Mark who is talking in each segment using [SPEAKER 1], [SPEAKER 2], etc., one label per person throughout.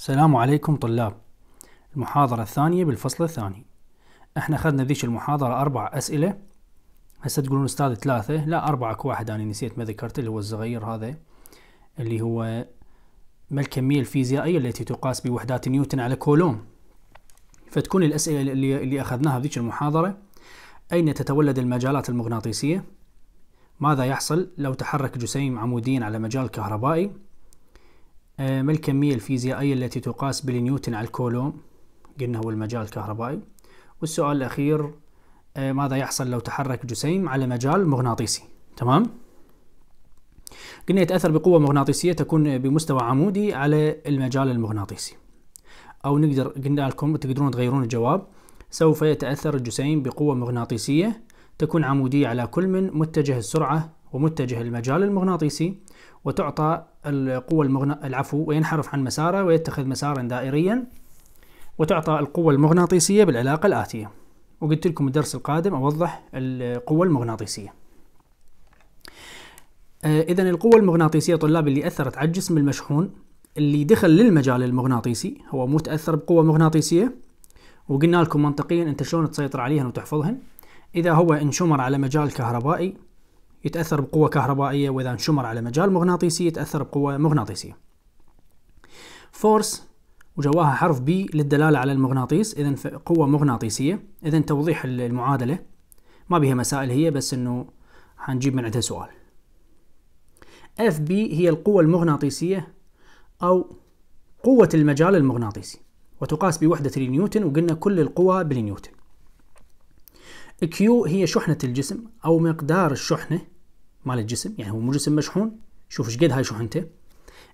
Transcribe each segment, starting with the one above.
[SPEAKER 1] السلام عليكم طلاب المحاضرة الثانية بالفصل الثاني احنا اخذنا ذيش المحاضرة اربع اسئلة هسه تقولون استاذ ثلاثة لا اربعة واحد انا نسيت ما ذكرت اللي هو الصغير هذا اللي هو ما الكمية الفيزيائية التي تقاس بوحدات نيوتن على كولوم فتكون الاسئلة اللي, اللي اخذناها ذيش المحاضرة اين تتولد المجالات المغناطيسية ماذا يحصل لو تحرك جسيم عموديا على مجال كهربائي آه، ما الكمية الفيزيائية التي تقاس بالنيوتن على الكولوم قلنا هو المجال الكهربائي والسؤال الأخير آه، ماذا يحصل لو تحرك جسيم على مجال مغناطيسي تمام قلنا يتأثر بقوة مغناطيسية تكون بمستوى عمودي على المجال المغناطيسي أو نقدر قلنا لكم تقدرون تغيرون الجواب سوف يتأثر الجسيم بقوة مغناطيسية تكون عمودية على كل من متجه السرعة ومتجه المجال المغناطيسي وتعطى القوة المغنا... العفو وينحرف عن مساره ويتخذ مسارا دائريا وتعطى القوة المغناطيسية بالعلاقة الآتية وقلت لكم الدرس القادم أوضح القوة المغناطيسية آه، إذا القوة المغناطيسية طلاب اللي أثرت على الجسم المشحون اللي دخل للمجال المغناطيسي هو مو تأثر بقوة مغناطيسية وقلنا لكم منطقيا أنت شلون تسيطر عليهن وتحفظهن إذا هو انشمر على مجال كهربائي يتأثر بقوة كهربائية وإذا انشمر على مجال مغناطيسي يتأثر بقوة مغناطيسية فورس وجواها حرف B للدلالة على المغناطيس إذا قوة مغناطيسية إذا توضيح المعادلة ما بها مسائل هي بس إنه حنجيب من عندها سؤال بي هي القوة المغناطيسية أو قوة المجال المغناطيسي وتقاس بوحدة النيوتن وقلنا كل القوى بالنيوتن كيو هي شحنة الجسم أو مقدار الشحنة مال الجسم يعني هو مو جسم مشحون شوف ايش قد هاي شحنته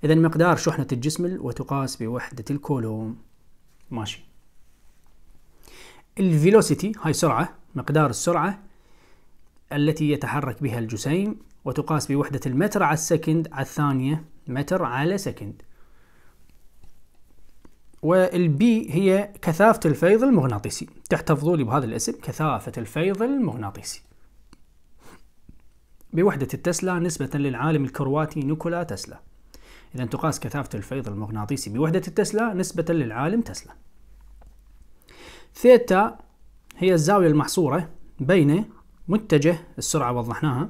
[SPEAKER 1] إذا مقدار شحنة الجسم وتقاس بوحدة الكولوم ماشي الفيلوسيتي هاي سرعة مقدار السرعة التي يتحرك بها الجسيم وتقاس بوحدة المتر على السكند على الثانية متر على سكند والبي هي كثافة الفيض المغناطيسي تحتفظوا لي بهذا الاسم كثافة الفيض المغناطيسي بوحدة التسلا نسبة للعالم الكرواتي نيكولا تسلا إذا تقاس كثافة الفيض المغناطيسي بوحدة التسلا نسبة للعالم تسلا ثيتا هي الزاوية المحصورة بين متجه السرعة وضحناها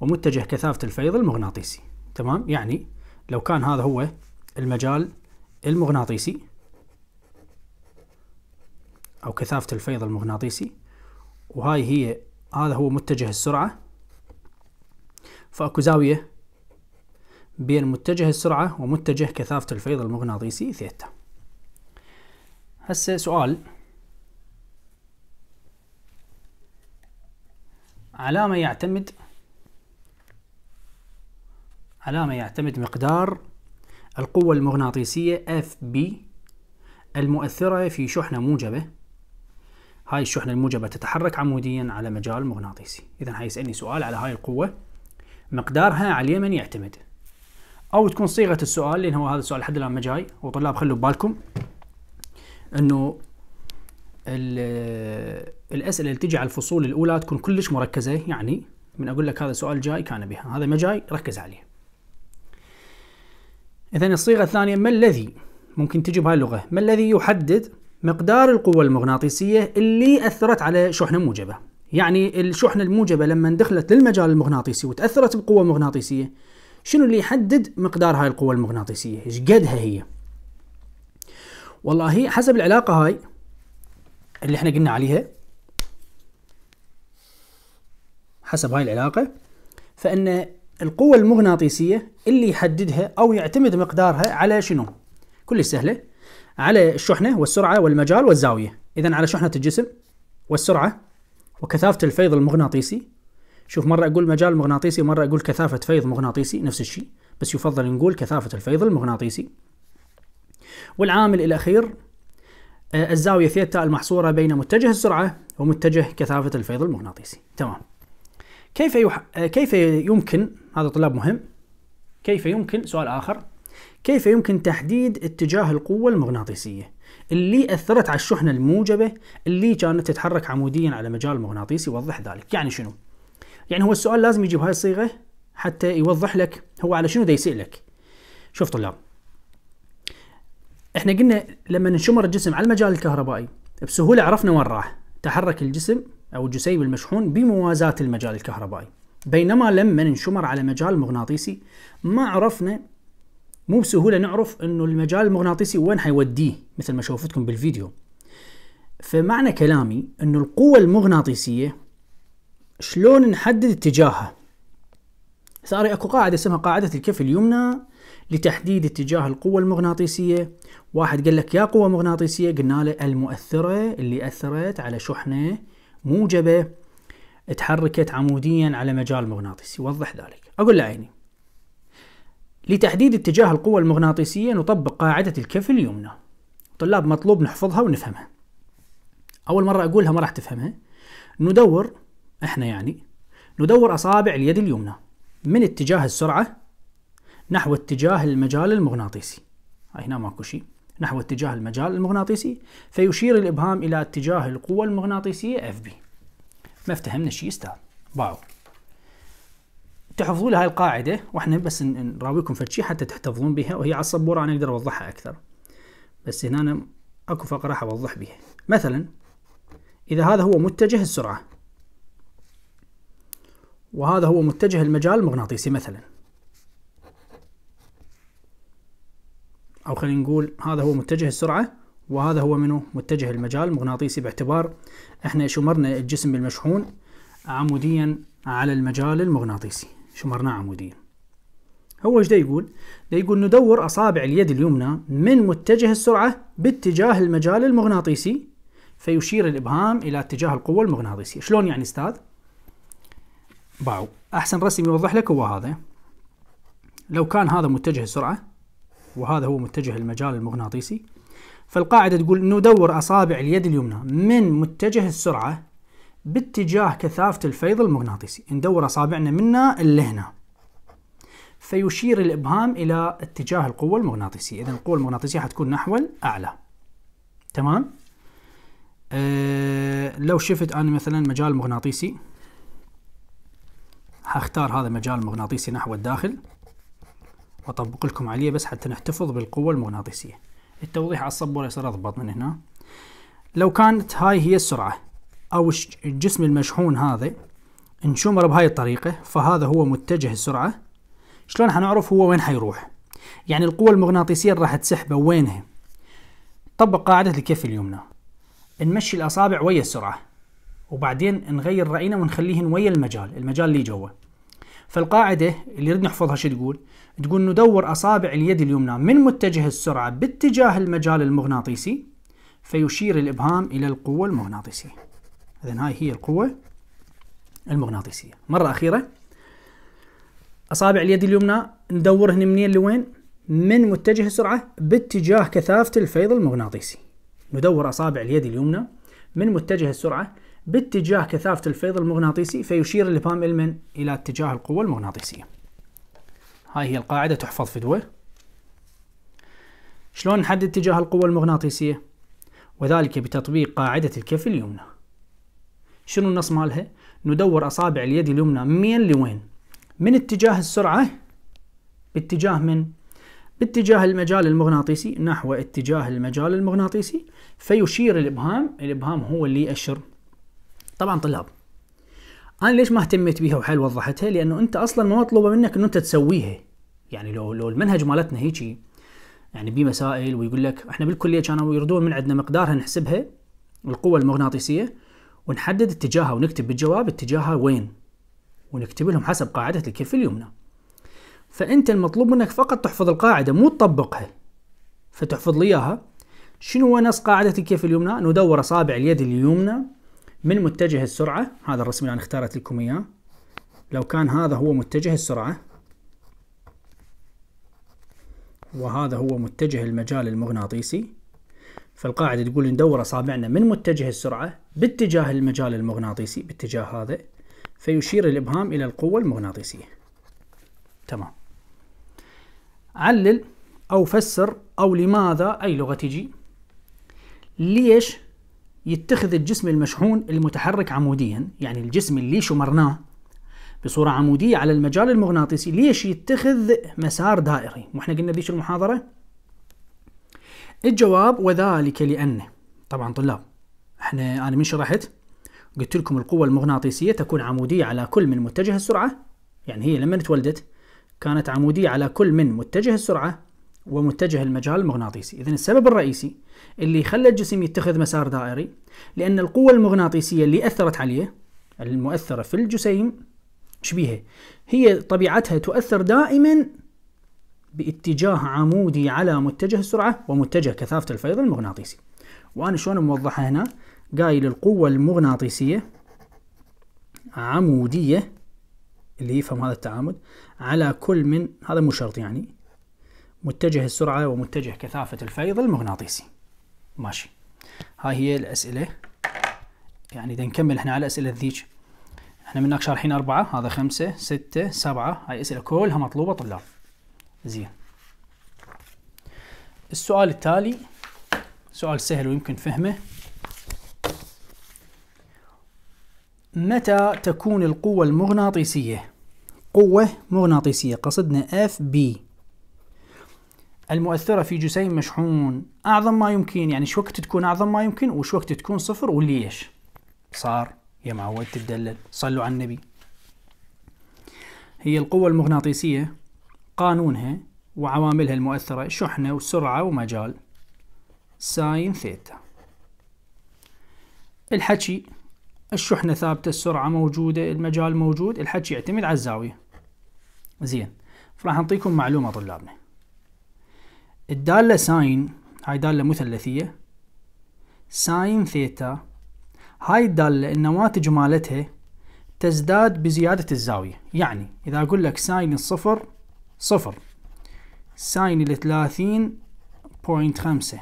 [SPEAKER 1] ومتجه كثافة الفيض المغناطيسي تمام يعني لو كان هذا هو المجال المغناطيسي أو كثافة الفيض المغناطيسي وهاي هي هذا هو متجه السرعة فأكو زاوية بين متجه السرعة ومتجه كثافة الفيض المغناطيسي ثيتا هسه سؤال علامة يعتمد علامة يعتمد مقدار القوة المغناطيسية اف بي المؤثرة في شحنة موجبة هاي الشحنة الموجبة تتحرك عموديا على مجال مغناطيسي إذا حيسألني سؤال على هاي القوة مقدارها على اليمن يعتمد أو تكون صيغة السؤال لأن هو هذا السؤال لحد الآن ما جاي وطلاب خلوا ببالكم أنه آه، الأسئلة اللي تجي على الفصول الأولى تكون كلش مركزة يعني من أقول لك هذا سؤال جاي كان بها هذا ما جاي ركز عليه إذا الصيغة الثانية ما الذي ممكن تجي بهاي اللغة ما الذي يحدد مقدار القوة المغناطيسية اللي أثرت على شحنة موجبة يعني الشحنة الموجبة لما دخلت للمجال المغناطيسي وتأثرت بقوة مغناطيسية شنو اللي يحدد مقدار هاي القوة المغناطيسية ايش قدها هي والله هي حسب العلاقة هاي اللي احنا قلنا عليها حسب هاي العلاقة فإن القوة المغناطيسية اللي يحددها أو يعتمد مقدارها على شنو؟ كلش سهلة على الشحنة والسرعة والمجال والزاوية إذا على شحنة الجسم والسرعة وكثافة الفيض المغناطيسي شوف مرة أقول مجال مغناطيسي ومرة أقول كثافة فيض مغناطيسي نفس الشيء بس يفضل نقول كثافة الفيض المغناطيسي والعامل الأخير آه، الزاوية ثيتا المحصورة بين متجه السرعة ومتجه كثافة الفيض المغناطيسي تمام كيف يح... آه، كيف يمكن هذا طلاب مهم كيف يمكن سؤال آخر كيف يمكن تحديد اتجاه القوة المغناطيسية اللي أثرت على الشحنة الموجبة اللي كانت تتحرك عموديا على مجال مغناطيسي يوضح ذلك يعني شنو يعني هو السؤال لازم يجي بهاي الصيغة حتى يوضح لك هو على شنو دا يسألك شوف طلاب احنا قلنا لما نشمر الجسم على المجال الكهربائي بسهولة عرفنا وين راح تحرك الجسم أو الجسيم المشحون بموازاة المجال الكهربائي بينما لما انشمر على مجال مغناطيسي ما عرفنا مو بسهولة نعرف أنه المجال المغناطيسي وين حيوديه مثل ما شوفتكم بالفيديو فمعنى كلامي أنه القوة المغناطيسية شلون نحدد اتجاهها صار اكو قاعدة اسمها قاعدة الكف اليمنى لتحديد اتجاه القوة المغناطيسية واحد قال لك يا قوة مغناطيسية قلنا له المؤثرة اللي أثرت على شحنة موجبة تحركت عموديا على مجال مغناطيسي وضح ذلك أقول له عيني لتحديد اتجاه القوة المغناطيسية نطبق قاعدة الكف اليمنى طلاب مطلوب نحفظها ونفهمها أول مرة أقولها ما راح تفهمها ندور إحنا يعني ندور أصابع اليد اليمنى من اتجاه السرعة نحو اتجاه المجال المغناطيسي هنا ماكو شيء نحو اتجاه المجال المغناطيسي فيشير الإبهام إلى اتجاه القوة المغناطيسية FB ما افتهمنا شيء استاذ باو تحفظوا لي هاي القاعدة واحنا بس نراويكم فتشي حتى تحتفظون بها وهي على السبورة أنا أقدر أوضحها أكثر بس هنا أنا أكو فقرة راح أوضح بها مثلا إذا هذا هو متجه السرعة وهذا هو متجه المجال المغناطيسي مثلا او خلينا نقول هذا هو متجه السرعه وهذا هو منه متجه المجال المغناطيسي باعتبار احنا شمرنا الجسم المشحون عموديا على المجال المغناطيسي شمرناه عموديا هو ايش يقول؟ دا يقول ندور اصابع اليد اليمنى من متجه السرعه باتجاه المجال المغناطيسي فيشير الابهام الى اتجاه القوه المغناطيسيه، شلون يعني استاذ؟ باو احسن رسم يوضح لك هو هذا لو كان هذا متجه السرعه وهذا هو متجه المجال المغناطيسي فالقاعدة تقول أنه دور أصابع اليد اليمنى من متجه السرعة باتجاه كثافة الفيض المغناطيسي ندور أصابعنا منا لهنا فيشير الإبهام إلى اتجاه القوة المغناطيسية إذا القوة المغناطيسية حتكون نحو الأعلى تمام أه لو شفت أنا مثلا مجال مغناطيسي هختار هذا مجال مغناطيسي نحو الداخل واطبق لكم عليه بس حتى نحتفظ بالقوة المغناطيسية التوضيح على الصبورة يصير اضبط من هنا لو كانت هاي هي السرعة او الجسم المشحون هذا نشمر بهاي الطريقة فهذا هو متجه السرعة شلون حنعرف هو وين حيروح يعني القوة المغناطيسية راح تسحبه وينها طبق قاعدة الكف اليمنى نمشي الأصابع ويا السرعة وبعدين نغير رأينا ونخليهن ويا المجال المجال اللي جوه فالقاعدة اللي نريد نحفظها شو تقول؟ تقول ندور أصابع اليد اليمنى من متجه السرعة باتجاه المجال المغناطيسي فيشير الإبهام إلى القوة المغناطيسية إذن هاي هي القوة المغناطيسية مرة أخيرة أصابع اليد اليمنى ندور هنا منين لوين؟ من متجه السرعة باتجاه كثافة الفيض المغناطيسي ندور أصابع اليد اليمنى من متجه السرعة باتجاه كثافة الفيض المغناطيسي فيشير الإبهام إلمن إلى اتجاه القوة المغناطيسية هاي هي القاعدة تحفظ في فدوة شلون نحدد اتجاه القوة المغناطيسية؟ وذلك بتطبيق قاعدة الكف اليمنى شنو النص مالها؟ ندور أصابع اليد اليمنى من لوين؟ من اتجاه السرعة باتجاه من؟ باتجاه المجال المغناطيسي نحو اتجاه المجال المغناطيسي فيشير الإبهام الإبهام هو اللي يأشر طبعا طلاب انا ليش ما اهتميت بيها وحيل وضحتها لانه انت اصلا ما مطلوبه منك انه انت تسويها يعني لو لو المنهج مالتنا هيجي يعني بمسائل ويقول لك احنا بالكليه كانوا يردون من عندنا مقدارها نحسبها القوه المغناطيسيه ونحدد اتجاهها ونكتب بالجواب اتجاهها وين ونكتب لهم حسب قاعده الكف اليمنى فانت المطلوب منك فقط تحفظ القاعده مو تطبقها فتحفظ لي اياها شنو هو نص قاعده الكف اليمنى ندور اصابع اليد اليمنى من متجه السرعة هذا الرسم اللي أنا اختارت لكم إياه لو كان هذا هو متجه السرعة وهذا هو متجه المجال المغناطيسي فالقاعدة تقول ندور أصابعنا من متجه السرعة باتجاه المجال المغناطيسي باتجاه هذا فيشير الإبهام إلى القوة المغناطيسية تمام علل أو فسر أو لماذا أي لغة تجي ليش يتخذ الجسم المشحون المتحرك عموديا يعني الجسم اللي شمرناه بصورة عمودية على المجال المغناطيسي ليش يتخذ مسار دائري واحنا قلنا ذيك المحاضرة الجواب وذلك لأن طبعا طلاب احنا انا من شرحت قلت لكم القوة المغناطيسية تكون عمودية على كل من متجه السرعة يعني هي لما تولدت كانت عمودية على كل من متجه السرعة ومتجه المجال المغناطيسي إذا السبب الرئيسي اللي خلى الجسم يتخذ مسار دائري لأن القوة المغناطيسية اللي أثرت عليه المؤثرة في الجسيم شبيهة هي طبيعتها تؤثر دائما باتجاه عمودي على متجه السرعة ومتجه كثافة الفيض المغناطيسي وأنا شلون موضحها هنا قايل القوة المغناطيسية عمودية اللي يفهم هذا التعامد على كل من هذا مو شرط يعني متجه السرعة ومتجه كثافة الفيض المغناطيسي ماشي هاي هي الأسئلة يعني إذا نكمل إحنا على الأسئلة ذيك إحنا من هناك شارحين أربعة هذا خمسة ستة سبعة هاي أسئلة كلها مطلوبة طلاب زين السؤال التالي سؤال سهل ويمكن فهمه متى تكون القوة المغناطيسية قوة مغناطيسية قصدنا اف بي المؤثرة في جسيم مشحون أعظم ما يمكن يعني شو وقت تكون أعظم ما يمكن وش وقت تكون صفر وليش صار يا معود تدلل صلوا على النبي هي القوة المغناطيسية قانونها وعواملها المؤثرة شحنة وسرعة ومجال ساين ثيتا الحكي الشحنة ثابتة السرعة موجودة المجال موجود الحكي يعتمد على الزاوية زين فراح نعطيكم معلومة طلابنا الدالة ساين هاي دالة مثلثية ساين ثيتا هاي الدالة النواتج مالتها تزداد بزيادة الزاوية يعني إذا أقول لك ساين الصفر صفر ساين الثلاثين بوينت خمسة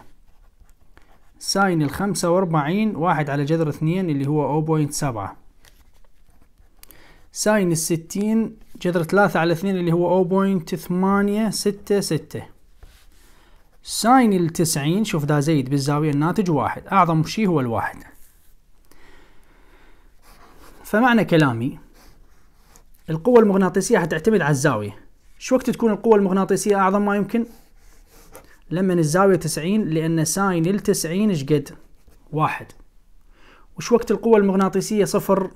[SPEAKER 1] ساين الخمسة واربعين واحد على جذر اثنين اللي هو أو بوينت سبعة ساين الستين جذر ثلاثة على اثنين اللي هو أو بوينت ثمانية ستة ستة ساين التسعين شوف دا زيد بالزاوية الناتج واحد أعظم شيء هو الواحد فمعنى كلامي القوة المغناطيسية حتعتمد على الزاوية شو وقت تكون القوة المغناطيسية أعظم ما يمكن لما الزاوية تسعين لأن ساين التسعين شقد واحد وش وقت القوة المغناطيسية صفر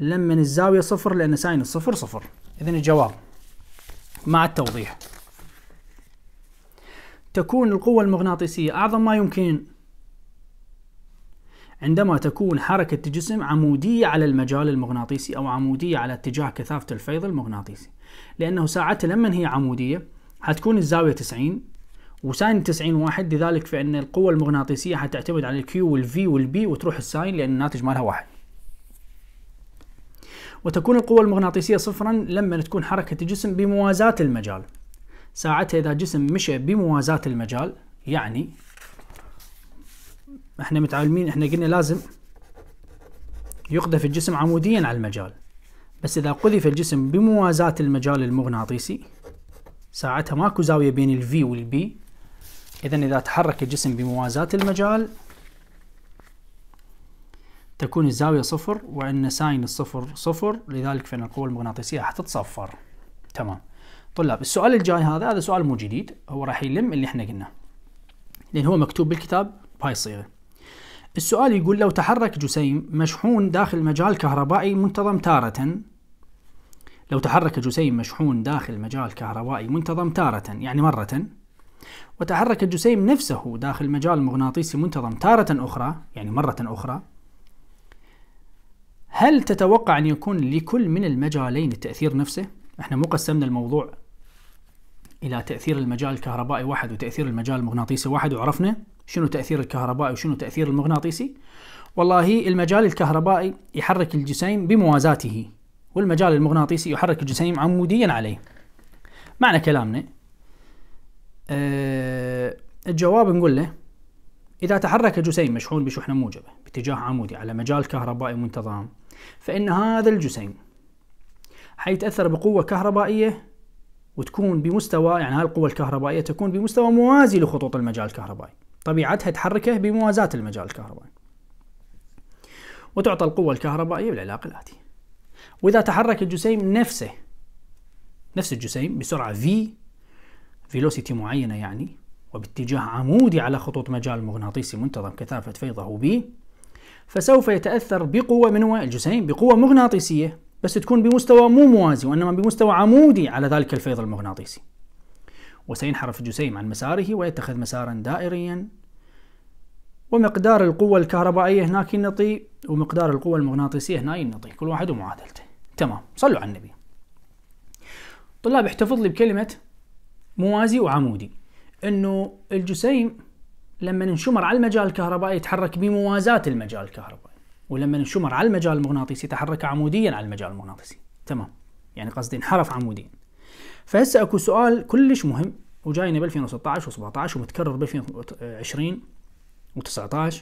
[SPEAKER 1] لما الزاوية صفر لأن ساين الصفر صفر إذن الجواب مع التوضيح تكون القوة المغناطيسية أعظم ما يمكن عندما تكون حركة الجسم عمودية على المجال المغناطيسي أو عمودية على اتجاه كثافة الفيض المغناطيسي لأنه ساعتها لما هي عمودية حتكون الزاوية 90 وساين 90 واحد لذلك فإن القوة المغناطيسية حتعتمد على الكيو والفي والبي وتروح الساين لأن الناتج مالها واحد وتكون القوة المغناطيسية صفرا لما تكون حركة الجسم بموازاة المجال ساعتها اذا جسم مشى بموازاة المجال يعني احنا متعلمين احنا قلنا لازم يقذف الجسم عموديا على المجال بس اذا قذف الجسم بموازاة المجال المغناطيسي ساعتها ماكو زاوية بين الفي والبي اذا اذا تحرك الجسم بموازاة المجال تكون الزاوية صفر وأن ساين الصفر صفر لذلك فإن القوة المغناطيسية حتتصفر تمام طلاب السؤال الجاي هذا هذا سؤال مو جديد هو راح يلم اللي احنا قلناه لان هو مكتوب بالكتاب بهاي الصيغه السؤال يقول لو تحرك جسيم مشحون داخل مجال كهربائي منتظم تارة لو تحرك جسيم مشحون داخل مجال كهربائي منتظم تارة يعني مرة وتحرك الجسيم نفسه داخل مجال مغناطيسي منتظم تارة أخرى يعني مرة أخرى هل تتوقع أن يكون لكل من المجالين التأثير نفسه؟ احنا مو قسمنا الموضوع الى تاثير المجال الكهربائي واحد وتاثير المجال المغناطيسي واحد وعرفنا شنو تاثير الكهربائي وشنو تاثير المغناطيسي والله المجال الكهربائي يحرك الجسيم بموازاته والمجال المغناطيسي يحرك الجسيم عموديا عليه معنى كلامنا أه الجواب نقول له إذا تحرك جسيم مشحون بشحنة موجبة باتجاه عمودي على مجال كهربائي منتظم فإن هذا الجسيم حيتأثر بقوة كهربائية وتكون بمستوى يعني هاي القوة الكهربائية تكون بمستوى موازي لخطوط المجال الكهربائي طبيعتها تحركه بموازاة المجال الكهربائي وتعطى القوة الكهربائية بالعلاقة الآتية وإذا تحرك الجسيم نفسه نفس الجسيم بسرعة v فيلوسيتي معينة يعني وباتجاه عمودي على خطوط مجال مغناطيسي منتظم كثافة فيضه b فسوف يتأثر بقوة من هو الجسيم بقوة مغناطيسية بس تكون بمستوى مو موازي وإنما بمستوى عمودي على ذلك الفيض المغناطيسي وسينحرف الجسيم عن مساره ويتخذ مسارا دائريا ومقدار القوة الكهربائية هناك ينطي ومقدار القوة المغناطيسية هنا ينطي كل واحد ومعادلته تمام صلوا على النبي طلاب احتفظ لي بكلمة موازي وعمودي انه الجسيم لما انشمر على المجال الكهربائي يتحرك بموازاة المجال الكهربائي ولما انشمر على المجال المغناطيسي تحرك عموديا على المجال المغناطيسي تمام يعني قصدي انحرف عموديا فهسه اكو سؤال كلش مهم وجاينا ب 2016 و17 ومتكرر ب 2020 و19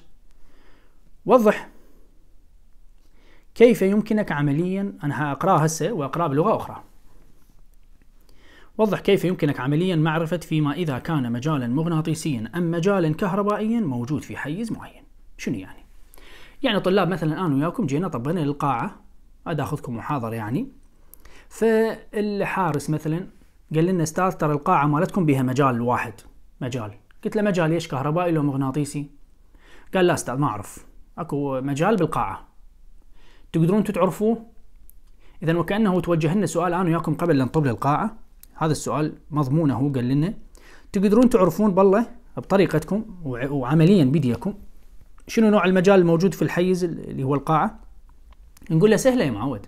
[SPEAKER 1] وضح كيف يمكنك عمليا انا اقراها هسه واقراه بلغه اخرى وضح كيف يمكنك عمليا معرفة فيما إذا كان مجالا مغناطيسيا أم مجالا كهربائيا موجود في حيز معين شنو يعني يعني طلاب مثلا انا وياكم جينا طبينا للقاعه هذا اخذكم محاضر يعني فالحارس مثلا قال لنا استاذ ترى القاعه مالتكم بها مجال واحد مجال قلت له مجال ايش كهربائي لو مغناطيسي قال لا استاذ ما اعرف اكو مجال بالقاعه تقدرون تعرفوه اذا وكانه توجه لنا سؤال انا وياكم قبل لا نطب للقاعه هذا السؤال مضمونه هو قال لنا تقدرون تعرفون بالله بطريقتكم وعمليا بديكم شنو نوع المجال الموجود في الحيز اللي هو القاعة نقول له سهلة يا معود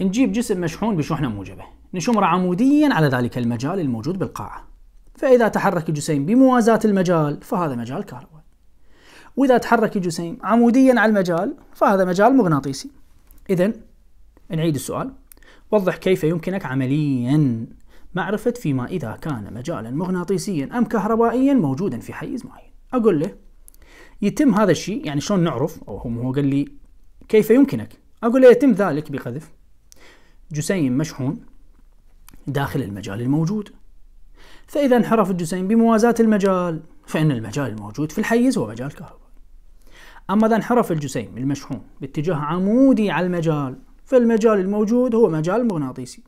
[SPEAKER 1] نجيب جسم مشحون بشحنة موجبة نشمره عموديا على ذلك المجال الموجود بالقاعة فإذا تحرك الجسيم بموازاة المجال فهذا مجال كهربائي وإذا تحرك الجسيم عموديا على المجال فهذا مجال مغناطيسي إذا نعيد السؤال وضح كيف يمكنك عمليا معرفة فيما إذا كان مجالا مغناطيسيا أم كهربائيا موجودا في حيز معين أقول له يتم هذا الشيء يعني شلون نعرف او هو قال لي كيف يمكنك اقول له يتم ذلك بقذف جسيم مشحون داخل المجال الموجود فاذا انحرف الجسيم بموازاة المجال فان المجال الموجود في الحيز هو مجال كهربائي أما إذا انحرف الجسيم المشحون باتجاه عمودي على المجال فالمجال الموجود هو مجال مغناطيسي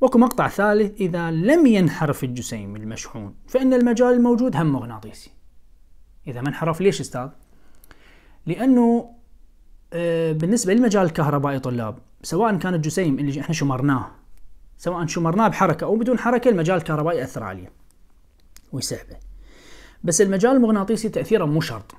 [SPEAKER 1] وكم مقطع ثالث إذا لم ينحرف الجسيم المشحون فإن المجال الموجود هم مغناطيسي إذا ما انحرف ليش أستاذ؟ لأنه آه، بالنسبة للمجال الكهربائي طلاب سواء كان الجسيم اللي احنا شمرناه سواء شمرناه بحركة أو بدون حركة المجال الكهربائي يأثر عليه ويسحبه بس المجال المغناطيسي تأثيره مو شرط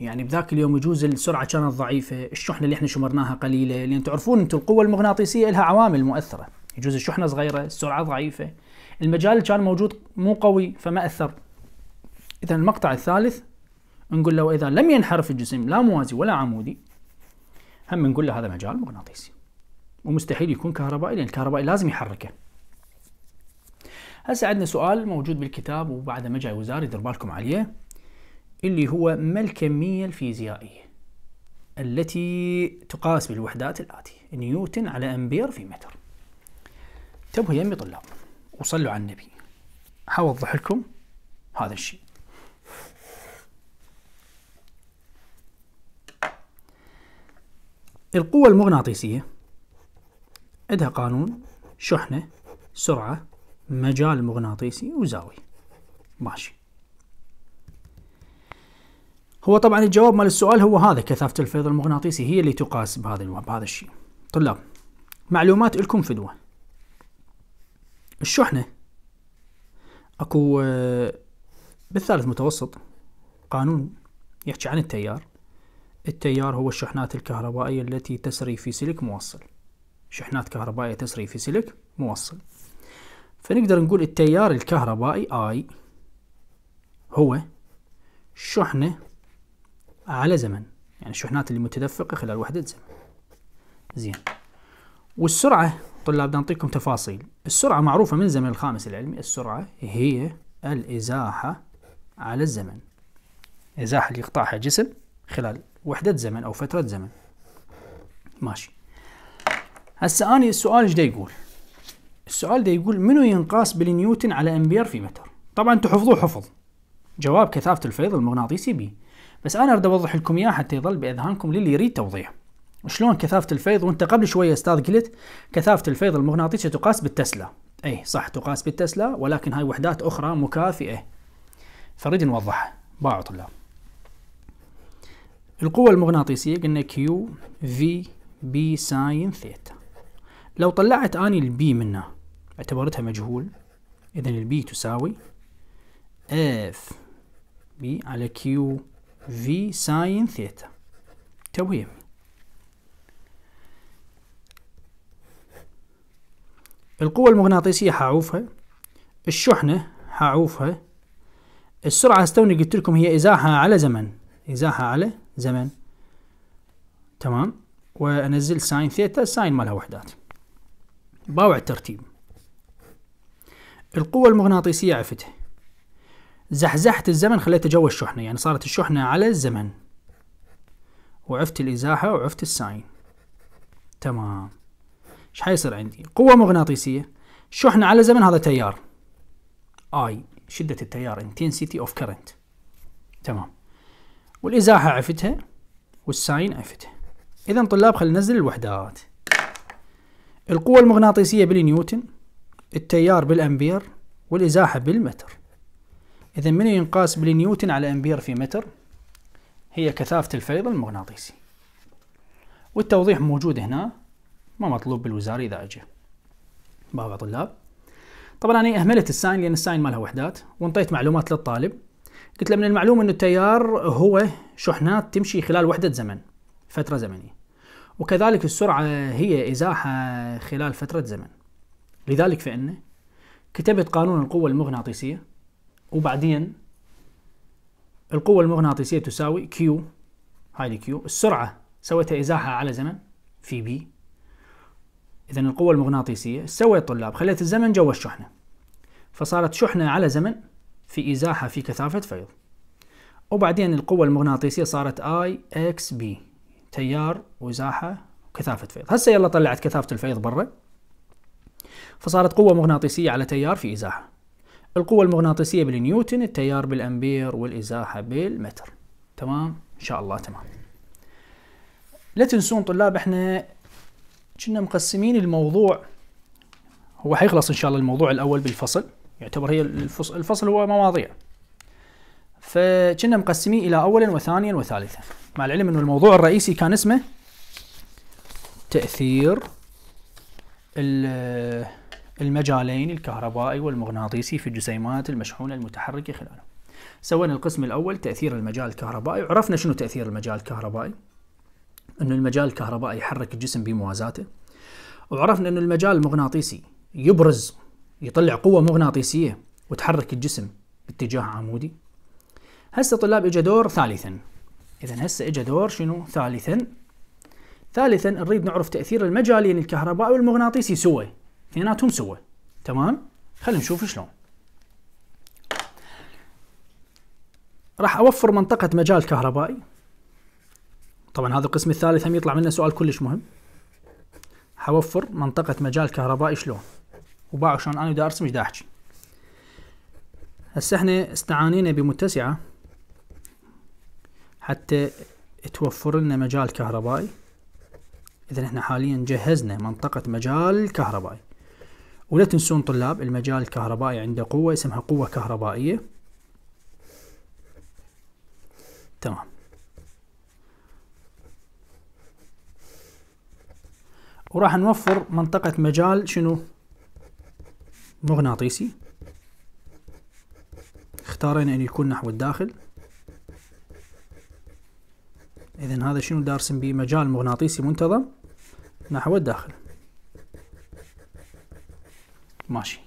[SPEAKER 1] يعني بذاك اليوم يجوز السرعة كانت ضعيفة الشحنة اللي احنا شمرناها قليلة لأن تعرفون أنتم القوة المغناطيسية لها عوامل مؤثرة يجوز الشحنة صغيرة السرعة ضعيفة المجال اللي كان موجود مو قوي فما أثر إذا المقطع الثالث نقول له إذا لم ينحرف الجسم لا موازي ولا عمودي هم نقول له هذا مجال مغناطيسي ومستحيل يكون كهربائي لأن الكهربائي لازم يحركه هسه عندنا سؤال موجود بالكتاب وبعده ما جاء وزاري دير بالكم عليه اللي هو ما الكمية الفيزيائية التي تقاس بالوحدات الآتية نيوتن على أمبير في متر انتبهوا يمي طلاب وصلوا على النبي حوضح لكم هذا الشيء القوة المغناطيسية عندها قانون شحنة سرعة مجال مغناطيسي وزاوية ماشي هو طبعا الجواب مال السؤال هو هذا كثافة الفيض المغناطيسي هي اللي تقاس بهذا بهذا الشيء طلاب معلومات لكم فدوة الشحنة اكو آه، بالثالث متوسط قانون يحكي عن التيار التيار هو الشحنات الكهربائية التي تسري في سلك موصل شحنات كهربائية تسري في سلك موصل فنقدر نقول التيار الكهربائي I هو شحنة على زمن يعني الشحنات اللي متدفقة خلال وحدة زمن زين والسرعة طلاب بدي تفاصيل السرعة معروفة من زمن الخامس العلمي السرعة هي الإزاحة على الزمن إزاحة اللي يقطعها جسم خلال وحدة زمن أو فترة زمن ماشي هسه أنا السؤال ايش يقول السؤال ده يقول منو ينقاس بالنيوتن على امبير في متر طبعا انتم حفظوه حفظ جواب كثافة الفيض المغناطيسي بي بس انا اريد اوضح لكم اياه حتى يظل باذهانكم للي يريد توضيح شلون كثافة الفيض وانت قبل شوية استاذ قلت كثافة الفيض المغناطيسي تقاس بالتسلا اي صح تقاس بالتسلا ولكن هاي وحدات اخرى مكافئة فريد نوضحها باعوا طلاب القوة المغناطيسية قلنا كيو في بي ساين ثيتا لو طلعت اني البي منها اعتبرتها مجهول اذا البي تساوي اف بي على كيو في ساين ثيتا توهيم القوة المغناطيسية حعوفها الشحنة حعوفها السرعة استوني قلت لكم هي إزاحة على زمن إزاحة على زمن تمام وانزل ساين ثيتا ساين مالها وحدات باوع الترتيب القوة المغناطيسية عفتها زحزحت الزمن خليته جوا الشحنة يعني صارت الشحنة على الزمن وعفت الإزاحة وعفت الساين تمام ايش حيصير عندي قوة مغناطيسية شحنة على زمن هذا تيار اي شدة التيار intensity of current تمام والإزاحة عفتها والساين عفتها إذا طلاب خلينا ننزل الوحدات القوة المغناطيسية بالنيوتن التيار بالأمبير والإزاحة بالمتر إذا من ينقاس بالنيوتن على أمبير في متر هي كثافة الفيض المغناطيسي والتوضيح موجود هنا ما مطلوب بالوزارة إذا أجي بابا طلاب طبعا أنا أهملت الساين لأن الساين ما لها وحدات وانطيت معلومات للطالب قلت له من المعلوم أن التيار هو شحنات تمشي خلال وحدة زمن فترة زمنية وكذلك السرعة هي إزاحة خلال فترة زمن لذلك فإن كتبت قانون القوة المغناطيسية وبعدين القوة المغناطيسية تساوي كيو هاي كيو السرعة سويتها إزاحة على زمن في بي إذا القوة المغناطيسية سويت طلاب خليت الزمن جوا الشحنة فصارت شحنة على زمن في إزاحة في كثافة فيض وبعدين القوة المغناطيسية صارت اي اكس بي تيار وإزاحة وكثافة فيض هسه يلا طلعت كثافة الفيض برا فصارت قوة مغناطيسية على تيار في إزاحة القوة المغناطيسية بالنيوتن التيار بالأمبير والإزاحة بالمتر تمام إن شاء الله تمام لا تنسون طلاب احنا كنا مقسمين الموضوع هو حيخلص إن شاء الله الموضوع الأول بالفصل يعتبر هي الفصل, الفصل هو مواضيع فكنا مقسمين الى اولا وثانيا وثالثا مع العلم انه الموضوع الرئيسي كان اسمه تاثير المجالين الكهربائي والمغناطيسي في الجسيمات المشحونه المتحركه خلاله سوينا القسم الاول تاثير المجال الكهربائي وعرفنا شنو تاثير المجال الكهربائي انه المجال الكهربائي يحرك الجسم بموازاته وعرفنا انه المجال المغناطيسي يبرز يطلع قوة مغناطيسية وتحرك الجسم باتجاه عمودي هسه طلاب اجى دور ثالثا اذا هسه اجى دور شنو ثالثا ثالثا نريد نعرف تاثير المجالين الكهربائي والمغناطيسي سوى اثنيناتهم سوى تمام خلينا نشوف شلون راح اوفر منطقه مجال كهربائي طبعا هذا القسم الثالث هم يطلع منه سؤال كلش مهم حوفر منطقه مجال كهربائي شلون وباعوا شلون انا دا ارسم ايش احكي هسه احنا استعانينا بمتسعه حتى توفر لنا مجال كهربائي اذا احنا حاليا جهزنا منطقه مجال كهربائي ولا تنسون طلاب المجال الكهربائي عنده قوه اسمها قوه كهربائيه تمام وراح نوفر منطقة مجال شنو مغناطيسي اختارينا أن يكون نحو الداخل إذا هذا شنو دارسن به مجال مغناطيسي منتظم نحو الداخل ماشي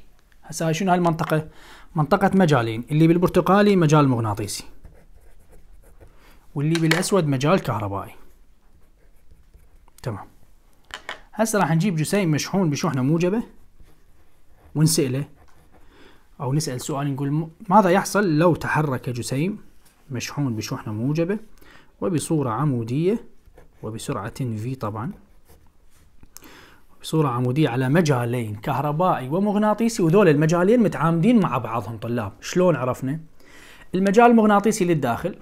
[SPEAKER 1] هسه هاي شنو هالمنطقة منطقة مجالين اللي بالبرتقالي مجال مغناطيسي واللي بالأسود مجال كهربائي تمام هسه راح نجيب جسيم مشحون بشحنة موجبة ونسأله أو نسأل سؤال نقول ماذا يحصل لو تحرك جسيم مشحون بشحنة موجبة وبصورة عمودية وبسرعة v طبعا بصورة عمودية على مجالين كهربائي ومغناطيسي وذول المجالين متعامدين مع بعضهم طلاب شلون عرفنا؟ المجال المغناطيسي للداخل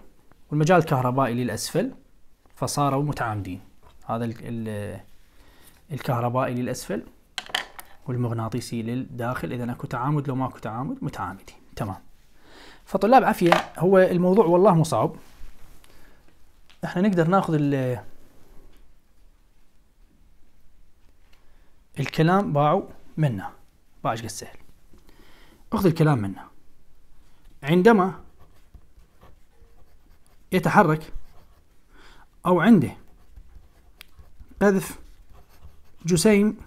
[SPEAKER 1] والمجال الكهربائي للأسفل فصاروا متعامدين هذا الكهربائي للأسفل والمغناطيسي للداخل إذا أكو تعامد لو ماكو تعامد متعامدي تمام فطلاب عافية هو الموضوع والله مصعب احنا نقدر ناخذ ال الكلام باعوا منا باعش قد سهل اخذ الكلام منا عندما يتحرك او عنده قذف جسيم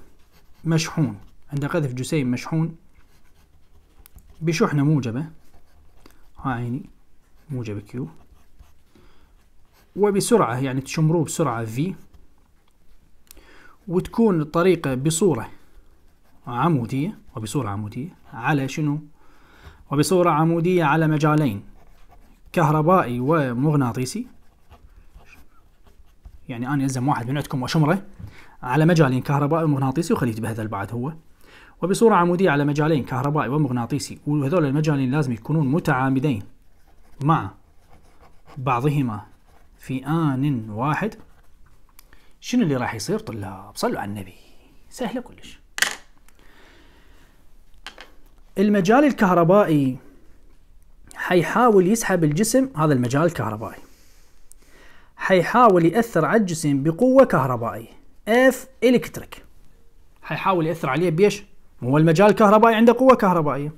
[SPEAKER 1] مشحون عند قذف جسيم مشحون بشحنة موجبة ها عيني موجبة كيو وبسرعة يعني تشمروه بسرعة في وتكون الطريقة بصورة عمودية وبصورة عمودية على شنو؟ وبصورة عمودية على مجالين كهربائي ومغناطيسي يعني أنا ألزم واحد من عندكم وأشمره على مجالين كهربائي ومغناطيسي وخليج بهذا البعد هو وبصورة عمودية على مجالين كهربائي ومغناطيسي وهذول المجالين لازم يكونون متعامدين مع بعضهما في آن واحد شنو اللي راح يصير طلاب صلوا على النبي سهلة كلش المجال الكهربائي حيحاول يسحب الجسم هذا المجال الكهربائي حيحاول يأثر على الجسم بقوة كهربائية اف الكتريك حيحاول ياثر عليه بيش هو المجال الكهربائي عنده قوه كهربائيه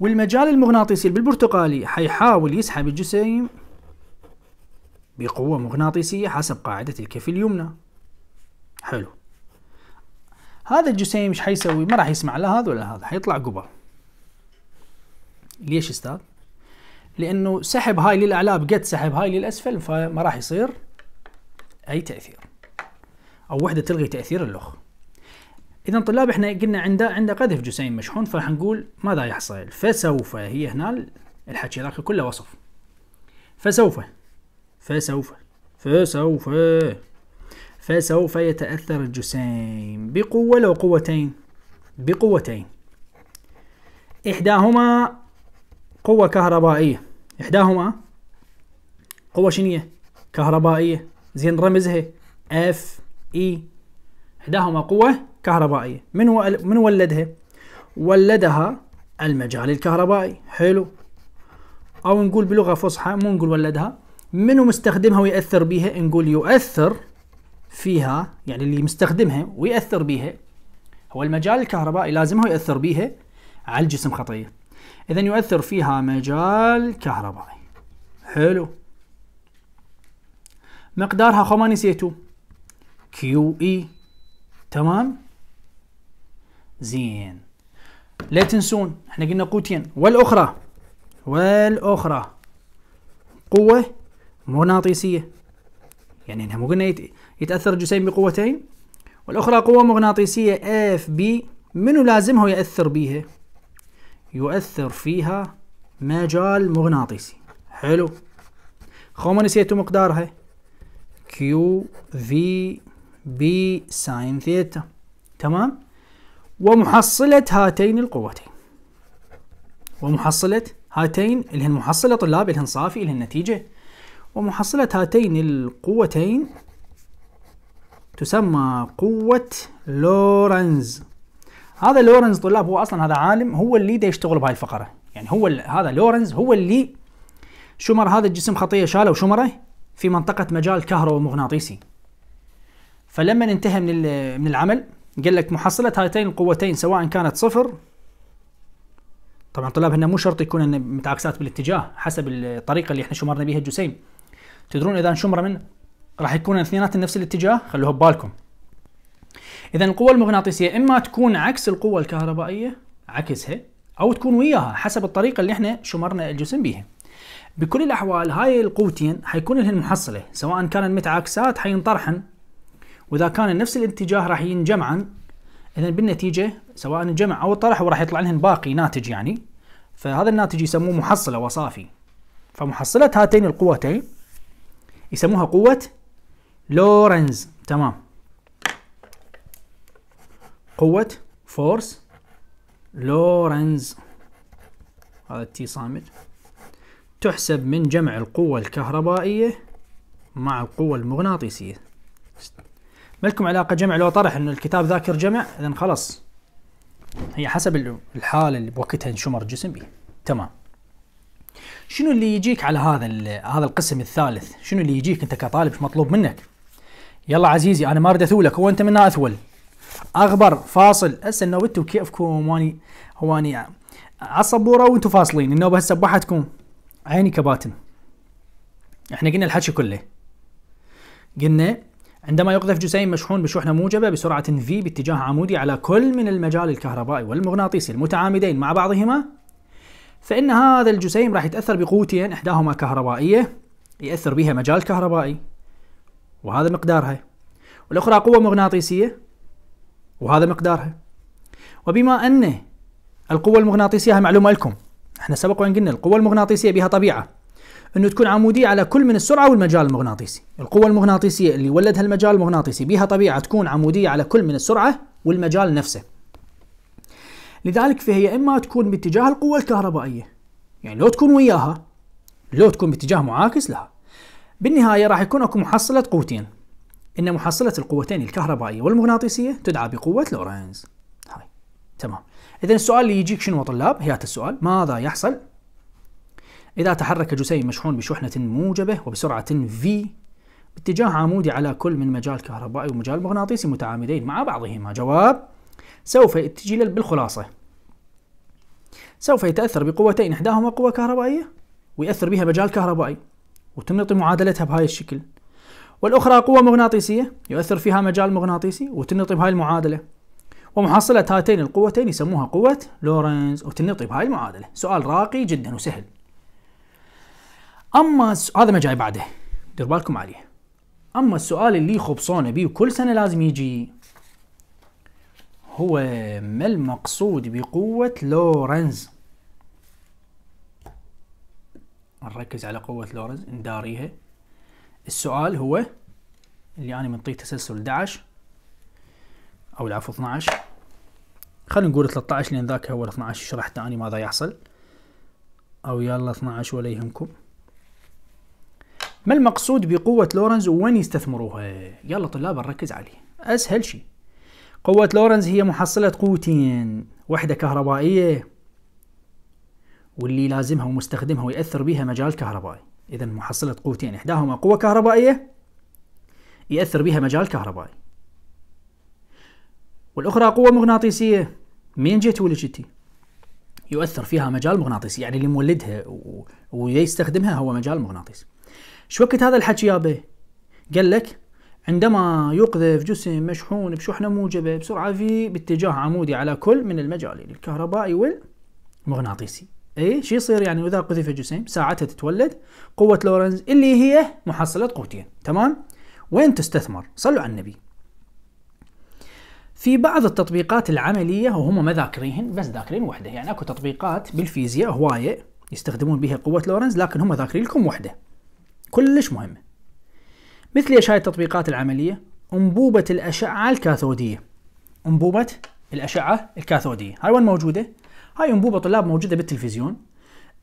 [SPEAKER 1] والمجال المغناطيسي بالبرتقالي حيحاول يسحب الجسيم بقوة مغناطيسية حسب قاعدة الكف اليمنى حلو هذا الجسيم ايش حيسوي ما راح يسمع لا هذا ولا هذا حيطلع قبر ليش استاذ لانه سحب هاي للاعلى بقد سحب هاي للاسفل فما راح يصير اي تاثير او وحده تلغي تاثير اللخ اذا طلاب احنا قلنا عنده عنده قذف جسيم مشحون فحنقول ماذا يحصل فسوف هي هنا الحكي ذاك كله وصف فسوف فسوف فسوف فسوف يتأثر الجسيم بقوة لو قوتين بقوتين إحداهما قوة كهربائية إحداهما قوة شنية كهربائية زين رمزها اف اي احداهما قوه كهربائيه من من ولدها ولدها المجال الكهربائي حلو او نقول بلغه فصحى مو نقول ولدها منو مستخدمها ويأثر بيها نقول يؤثر فيها يعني اللي مستخدمها ويأثر بيها هو المجال الكهربائي لازم هو يأثر بيها على الجسم خطية إذا يؤثر فيها مجال كهربائي حلو مقدارها خماني سي كيو اي e. تمام زين لا تنسون احنا قلنا قوتين والاخرى والاخرى قوه مغناطيسيه يعني انها مو قلنا يتاثر الجسيم بقوتين والاخرى قوه مغناطيسيه اف بي منو لازمها ياثر بيها يؤثر فيها مجال مغناطيسي حلو خو ما نسيتوا مقدارها كيو في بساين ثيتا تمام ومحصلة هاتين القوتين ومحصلة هاتين اللي هن محصلة طلاب اللي هن صافي اللي هن نتيجة ومحصلة هاتين القوتين تسمى قوة لورنز هذا لورنز طلاب هو اصلا هذا عالم هو اللي دا يشتغل بهاي الفقرة يعني هو هذا لورنز هو اللي شمر هذا الجسم خطية شاله وشمره في منطقة مجال كهرومغناطيسي فلما انتهى من من العمل قال لك محصلة هاتين القوتين سواء كانت صفر طبعا طلاب هنا مو شرط يكون متعاكسات بالاتجاه حسب الطريقه اللي احنا شمرنا بها الجسيم تدرون اذا شمر من راح يكون اثنينات نفس الاتجاه خلوها ببالكم اذا القوه المغناطيسيه اما تكون عكس القوه الكهربائيه عكسها او تكون وياها حسب الطريقه اللي احنا شمرنا الجسم بها بكل الاحوال هاي القوتين حيكون لهن محصله سواء كانت متعاكسات حينطرحن واذا كان نفس الاتجاه راح ينجمعن اذا بالنتيجه سواء انجمع او طرح وراح يطلع لهن باقي ناتج يعني فهذا الناتج يسموه محصله وصافي فمحصله هاتين القوتين يسموها قوه لورنز تمام قوه فورس لورنز هذا التي صامت تحسب من جمع القوة الكهربائية مع القوة المغناطيسية ما لكم علاقه جمع لو طرح ان الكتاب ذاكر جمع اذا خلاص هي حسب الحاله اللي بوقتها انشمر الجسم به تمام شنو اللي يجيك على هذا هذا القسم الثالث شنو اللي يجيك انت كطالب مطلوب منك يلا عزيزي انا ما اريد اثولك هو انت منا اثول اغبر فاصل هسه النوبت كيفكم واني هواني على السبوره وانتم فاصلين النوبه هسه بوحدكم عيني كباتن احنا قلنا الحكي كله قلنا عندما يقذف جسيم مشحون بشحنة موجبة بسرعة V باتجاه عمودي على كل من المجال الكهربائي والمغناطيسي المتعامدين مع بعضهما فإن هذا الجسيم راح يتأثر بقوتين إحداهما كهربائية يأثر بها مجال كهربائي وهذا مقدارها والأخرى قوة مغناطيسية وهذا مقدارها وبما أن القوة المغناطيسية معلومة لكم احنا سبق وان قلنا القوة المغناطيسية بها طبيعة انه تكون عموديه على كل من السرعه والمجال المغناطيسي القوه المغناطيسيه اللي ولدها المجال المغناطيسي بها طبيعه تكون عموديه على كل من السرعه والمجال نفسه لذلك فهي اما تكون باتجاه القوه الكهربائيه يعني لو تكون وياها لو تكون باتجاه معاكس لها بالنهايه راح يكون اكو محصله قوتين ان محصله القوتين الكهربائيه والمغناطيسيه تدعى بقوه لورنز هاي تمام اذا السؤال اللي يجيك شنو طلاب هيات السؤال ماذا يحصل إذا تحرك جسيم مشحون بشحنة موجبة وبسرعة v باتجاه عمودي على كل من مجال كهربائي ومجال مغناطيسي متعامدين مع بعضهما جواب سوف يتجي بالخلاصة سوف يتأثر بقوتين إحداهما قوة كهربائية ويأثر بها مجال كهربائي وتنطي معادلتها بهاي الشكل والأخرى قوة مغناطيسية يؤثر فيها مجال مغناطيسي وتنطي بهاي المعادلة ومحصلة هاتين القوتين يسموها قوة لورنز وتنطي بهاي المعادلة سؤال راقي جدا وسهل اما س... هذا ما جاي بعده دير بالكم عليه اما السؤال اللي خبصونا بيه وكل سنه لازم يجي هو ما المقصود بقوة لورنز نركز على قوة لورنز نداريها السؤال هو اللي أنا منطيه تسلسل 11 أو العفو 12 خلينا نقول 13 لأن ذاك أول 12 شرحت أني ماذا يحصل أو يلا 12 ولا يهمكم ما المقصود بقوة لورنز وين يستثمروها؟ يلا طلاب نركز عليه أسهل شيء قوة لورنز هي محصلة قوتين واحدة كهربائية واللي لازمها ومستخدمها ويأثر بها مجال كهربائي إذا محصلة قوتين إحداهما قوة كهربائية يأثر بها مجال كهربائي والأخرى قوة مغناطيسية من جت ولا جتي يؤثر فيها مجال مغناطيسي يعني اللي مولدها ويستخدمها هو مجال مغناطيسي شو وقت هذا الحكي يابا قال لك عندما يقذف جسم مشحون بشحنة موجبة بسرعة في باتجاه عمودي على كل من المجالين الكهربائي والمغناطيسي اي شو يصير يعني اذا قذف جسم ساعتها تتولد قوة لورنز اللي هي محصلة قوتين تمام وين تستثمر صلوا على النبي في بعض التطبيقات العملية وهم ما ذاكرينهن بس ذاكرين وحدة يعني اكو تطبيقات بالفيزياء هواية يستخدمون بها قوة لورنز لكن هم ذاكرين لكم وحدة كلش مهمة مثل ايش هاي التطبيقات العملية انبوبة الأشعة الكاثودية انبوبة الأشعة الكاثودية هاي وين موجودة؟ هاي انبوبة طلاب موجودة بالتلفزيون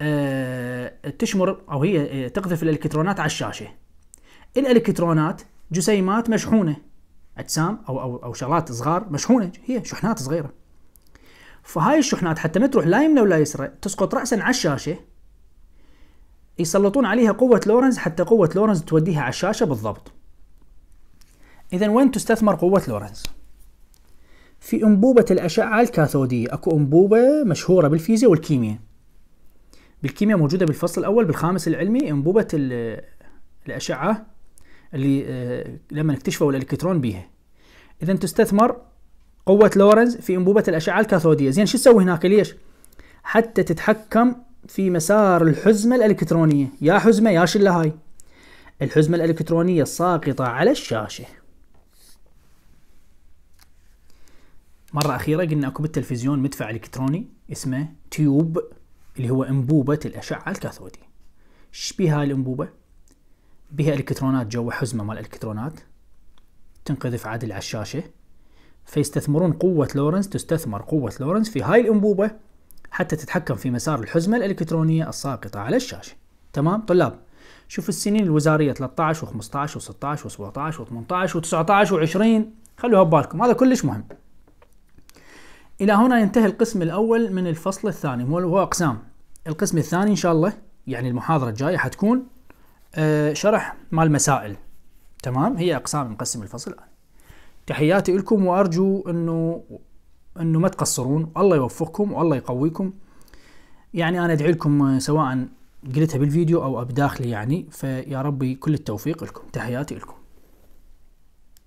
[SPEAKER 1] أه تشمر أو هي آه، تقذف الإلكترونات على الشاشة الإلكترونات جسيمات مشحونة أجسام أو أو أو شغلات صغار مشحونة هي شحنات صغيرة فهاي الشحنات حتى ما تروح لا يمنى ولا يسرى تسقط رأسا على الشاشة يسلطون عليها قوة لورنز حتى قوة لورنز توديها على الشاشة بالضبط إذا وين تستثمر قوة لورنز؟ في أنبوبة الأشعة الكاثودية أكو أنبوبة مشهورة بالفيزياء والكيمياء بالكيمياء موجودة بالفصل الأول بالخامس العلمي أنبوبة الأشعة اللي آه، لما اكتشفوا الإلكترون بيها إذا تستثمر قوة لورنز في أنبوبة الأشعة الكاثودية زين شو تسوي هناك ليش؟ حتى تتحكم في مسار الحزمة الإلكترونية يا حزمة يا شلة هاي الحزمة الإلكترونية ساقطة على الشاشة مرة أخيرة قلنا أكو بالتلفزيون مدفع إلكتروني اسمه تيوب اللي هو أنبوبة الأشعة الكاثودية ايش بيها الأنبوبة؟ بها إلكترونات جوا حزمة مال الإلكترونات تنقذف عدل على الشاشة فيستثمرون قوة لورنس تستثمر قوة لورنس في هاي الأنبوبة حتى تتحكم في مسار الحزمة الإلكترونية الساقطة على الشاشة تمام طلاب شوفوا السنين الوزارية 13 و15 و16 و17 و18 و19 و20 خلوها ببالكم هذا كلش مهم إلى هنا ينتهي القسم الأول من الفصل الثاني وهو أقسام القسم الثاني إن شاء الله يعني المحاضرة الجاية حتكون آه، شرح مال مسائل تمام هي أقسام نقسم الفصل الآن تحياتي لكم وأرجو أنه انه ما تقصرون الله يوفقكم والله يقويكم يعني انا ادعي لكم آه، سواء قلتها بالفيديو او بداخلي يعني فيا ربي كل التوفيق لكم تحياتي لكم